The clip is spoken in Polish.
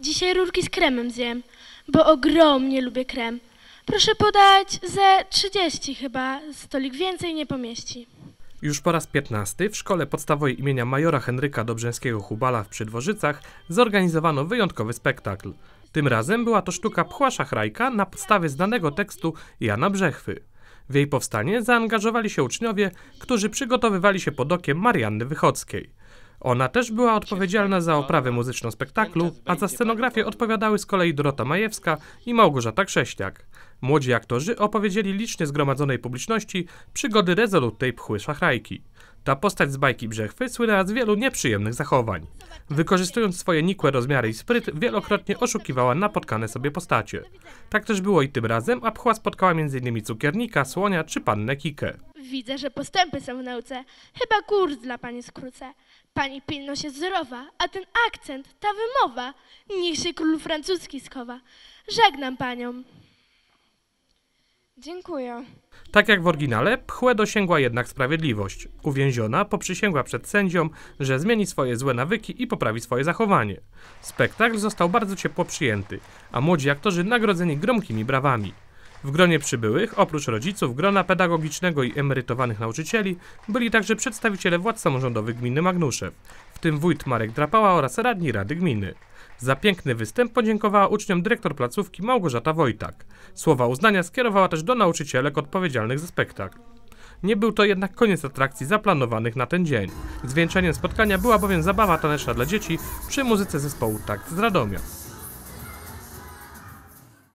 Dzisiaj rurki z kremem zjem, bo ogromnie lubię krem. Proszę podać ze 30 chyba, stolik więcej nie pomieści. Już po raz 15 w Szkole Podstawowej imienia Majora Henryka Dobrzeńskiego hubala w Przydworzycach zorganizowano wyjątkowy spektakl. Tym razem była to sztuka Pchła Szachrajka na podstawie znanego tekstu Jana Brzechwy. W jej powstanie zaangażowali się uczniowie, którzy przygotowywali się pod okiem Marianny Wychockiej. Ona też była odpowiedzialna za oprawę muzyczną spektaklu, a za scenografię odpowiadały z kolei Dorota Majewska i Małgorzata Krześniak. Młodzi aktorzy opowiedzieli licznie zgromadzonej publiczności przygody rezolutnej pchły szachrajki. Ta postać z bajki Brzechwy słynęła z wielu nieprzyjemnych zachowań. Wykorzystując swoje nikłe rozmiary i spryt, wielokrotnie oszukiwała napotkane sobie postacie. Tak też było i tym razem, a pchła spotkała m.in. cukiernika, słonia czy pannę Kikę. Widzę, że postępy są w nauce. Chyba kurs dla pani skrócę. Pani pilność jest zdrowa, a ten akcent, ta wymowa, niech się król francuski schowa. Żegnam panią. Dziękuję. Tak jak w oryginale, Pchłę dosięgła jednak sprawiedliwość. Uwięziona poprzysięgła przed sędzią, że zmieni swoje złe nawyki i poprawi swoje zachowanie. Spektakl został bardzo ciepło przyjęty, a młodzi aktorzy nagrodzeni gromkimi brawami. W gronie przybyłych, oprócz rodziców, grona pedagogicznego i emerytowanych nauczycieli, byli także przedstawiciele władz samorządowych gminy Magnuszew, w tym wójt Marek Drapała oraz radni Rady Gminy. Za piękny występ podziękowała uczniom dyrektor placówki Małgorzata Wojtak. Słowa uznania skierowała też do nauczycielek odpowiedzialnych za spektakl. Nie był to jednak koniec atrakcji zaplanowanych na ten dzień. Zwieńczeniem spotkania była bowiem zabawa taneczna dla dzieci przy muzyce zespołu Takt z Radomia.